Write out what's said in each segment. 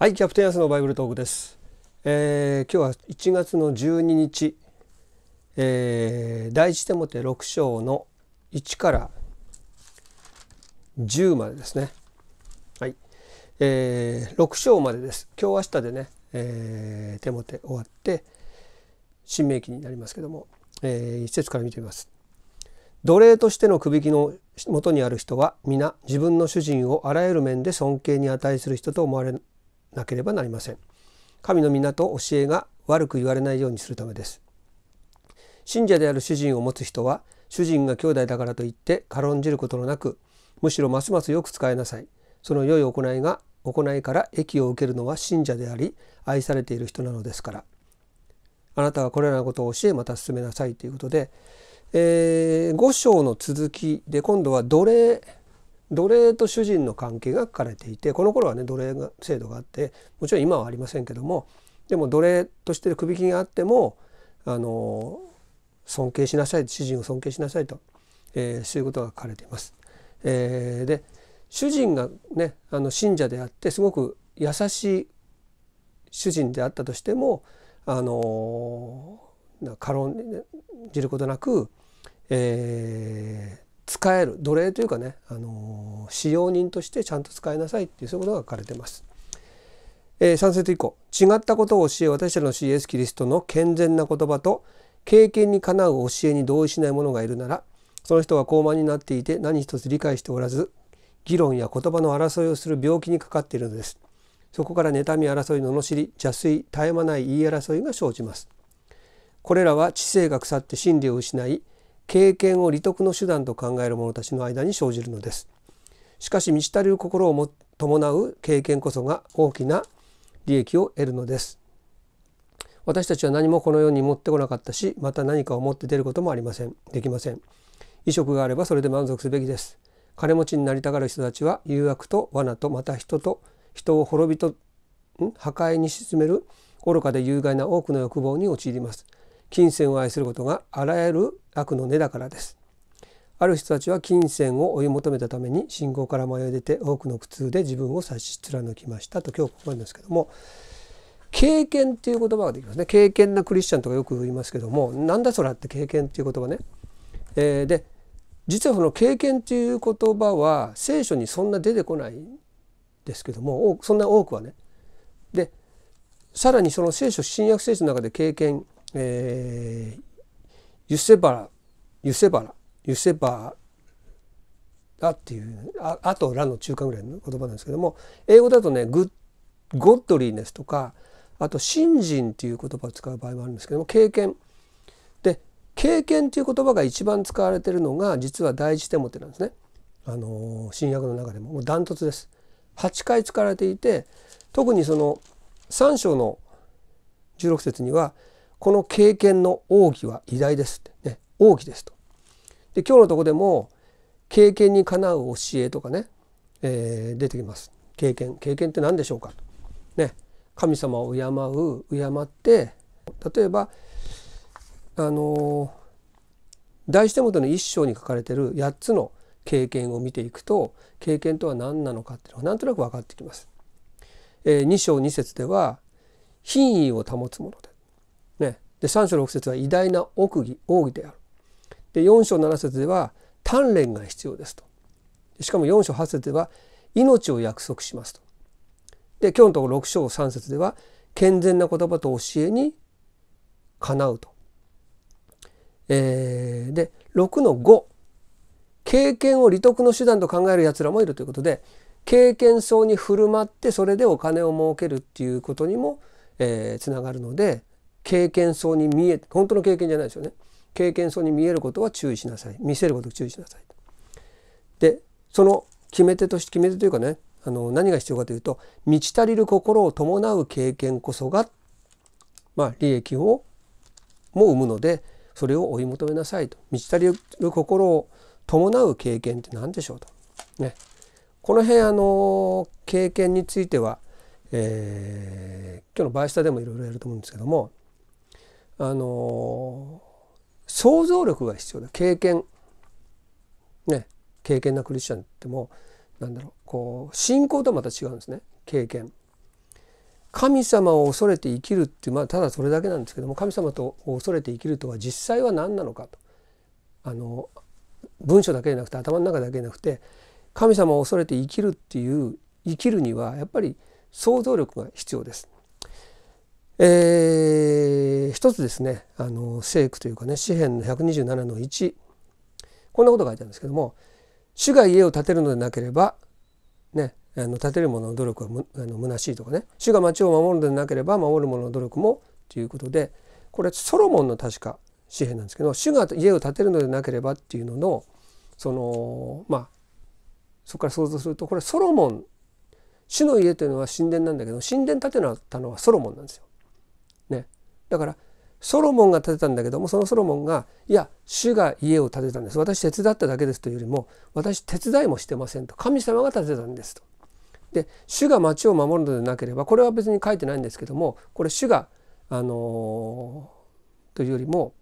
はい、キャプテンアスのバイブルトークです。えー、今日は1月の12日、えー、第一手モて6章の1から10までですね。はい、えー、6章までです。今日明日でね、えー、手モて終わって新明記になりますけども、えー、一節から見てみます。奴隷としての首引きの元にある人は皆自分の主人をあらゆる面で尊敬に値する人と思われなければなりません神の皆と教えが悪く言われないようにするためです信者である主人を持つ人は主人が兄弟だからといって軽んじることのなくむしろますますよく使いなさいその良い行いが行いから益を受けるのは信者であり愛されている人なのですからあなたはこれらのことを教えまた進めなさいということで、えー、5章の続きで今度は奴隷奴隷と主人の関係が書かれていてこの頃はね奴隷が制度があってもちろん今はありませんけどもでも奴隷として首切きがあってもあの尊敬しなさい主人を尊敬しなさいと、えー、そういうことが書かれています。えー、で主人がねあの信者であってすごく優しい主人であったとしてもあの軽んじることなく、え使える奴隷というかね、あの使用人としてちゃんと使いなさいっていうそういうことが書かれてます。えー、3節以降違ったことを教え私たちの CS キリストの健全な言葉と経験にかなう教えに同意しない者がいるならその人は高慢になっていて何一つ理解しておらず議論や言葉の争いをする病気にかかっているのですそこから妬み争い罵り邪推絶え間ない言い争いが生じますこれらは知性が腐って真理を失い経験を利得の手段と考える者たちの間に生じるのです。しかし満ち足りる心をも伴う経験こそが大きな利益を得るのです。私たちは何もこの世に持ってこなかったしまた何かを持って出ることもありませんできません衣食があればそれで満足すべきです金持ちになりたがる人たちは誘惑と罠とまた人と人を滅びとん破壊に沈める愚かで有害な多くの欲望に陥ります金銭を愛することがあらゆる悪の根だからです。ある人たちは金銭を追い求めたために信仰から迷い出て多くの苦痛で自分を差し貫きましたと今日ここまんですけども経験っていう言葉ができますね経験なクリスチャンとかよく言いますけどもなんだそらって経験っていう言葉ね、えー、で実はその経験っていう言葉は聖書にそんな出てこないんですけどもそんな多くはねでさらにその聖書新約聖書の中で経験えー、ユセバラユセバラユセバラっていうああとラの中間ぐらいの言葉なんですけども英語だとねグッゴッドリーネスとかあと信心っていう言葉を使う場合もあるんですけども経験で経験という言葉が一番使われてるのが実は第一手ってなんですね。あの新約の中でももうダントツです。8回使われていて特にその3章の16節には「この経験の奥義は偉大ですね奥義ですと。で今日のとこでも経験にかなう教えとかね、えー、出てきます。経験経験って何でしょうかと。ね神様を敬う敬って例えばあの大師手元の一章に書かれてる8つの経験を見ていくと経験とは何なのかっていうのがなんとなく分かってきます。えー、2章2節では品位を保つものです。ね、で3章6節は偉大な奥義奥義である。で4章7節では鍛錬が必要ですと。しかも4章8節では命を約束しますと。で今日のところ6章3節では健全な言葉と教えにかなうと。えー、で6の5経験を利得の手段と考えるやつらもいるということで経験層に振る舞ってそれでお金を儲けるっていうことにも、えー、つながるので経験そうに見え本当の経験じゃないですよね経験そうに見えることは注意しなさい見せることを注意しなさいでその決め手として決め手というかねあの何が必要かというと満ち足りる心を伴う経験こそがまあ利益をも生むのでそれを追い求めなさいと満ち足りる心を伴う経験って何でしょうとねこの辺あの経験については、えー、今日の「バイスタ」でもいろいろやると思うんですけどもあの想像力が必要だ経験ね経験なクリスチャンってもなんだろうこう信仰とはまた違うんですね経験。神様を恐れて生きるっていう、まあ、ただそれだけなんですけども神様と恐れて生きるとは実際は何なのかとあの文章だけじゃなくて頭の中だけじゃなくて神様を恐れて生きるっていう生きるにはやっぱり想像力が必要です。えー、一つですねあの聖句というかね詩篇の127の1こんなこと書いてあるんですけども「主が家を建てるのでなければ、ね、あの建てる者の努力はむあの虚しい」とかね「主が町を守るのでなければ守る者の努力も」ということでこれソロモンの確か詩篇なんですけど「主が家を建てるのでなければ」っていうののそのまあそこから想像するとこれソロモン主の家というのは神殿なんだけど神殿建てたのはソロモンなんですよ。だからソロモンが建てたんだけどもそのソロモンが「いや主が家を建てたんです私手伝っただけです」というよりも「私手伝いもしてません」と「神様が建てたんです」と。で主が町を守るのでなければこれは別に書いてないんですけどもこれ主があのー、というよりも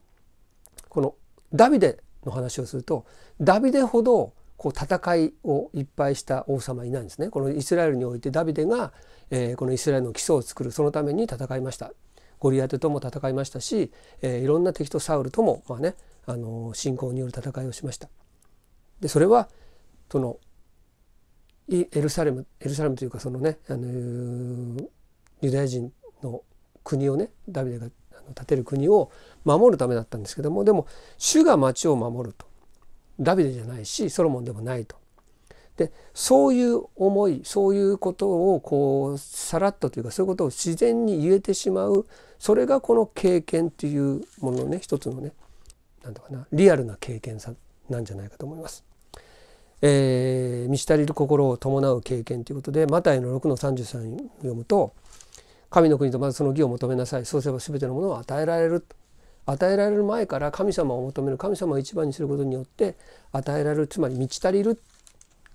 このダビデの話をするとダビデほどこう戦いをいっぱいした王様いないんですね。このイスラエルにおいてダビデが、えー、このイスラエルの基礎を作るそのために戦いましたゴリアテとも戦いましたし、えー、いろんな敵とサウルとも、まあね、あの信仰による戦いをしました。でそれはそのエルサレムエルサレムというかそのね、あのユダヤ人の国をねダビデが建てる国を守るためだったんですけどもでも主が町を守るとダビデじゃないしソロモンでもないとでそういう思いそういうことをこうさらっとというかそういうことを自然に言えてしまうそれがこの経験っていうもののね一つのね何とかなリアルな経験さなんじゃないかと思います。えー、満ち足りる心を伴う経験ということでマタイの6の33読むと「神の国とまずその義を求めなさいそうすれば全てのものを与えられる」与えられる前から神様を求める神様を一番にすることによって与えられるつまり満ち足りる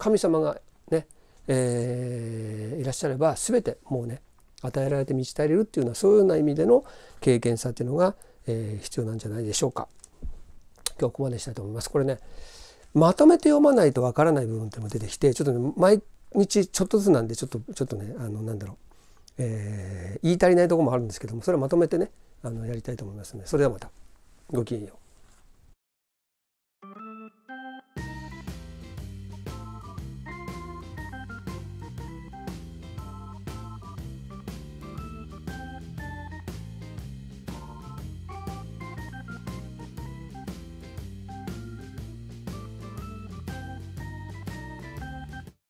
神様がね、えー、いらっしゃれば全てもうね与えられて満ち足りるっていうのはそういうような意味での経験さっていうのが、えー、必要なんじゃないでしょうか。今日ここまでしたいと思います。これねまとめて読まないとわからない部分っても出てきてちょっとね毎日ちょっとずつなんでちょっとちょっとねあのなんだろう、えー、言い足りないとこもあるんですけどもそれはまとめてねあのやりたいと思いますのでそれではまたごきげんよう。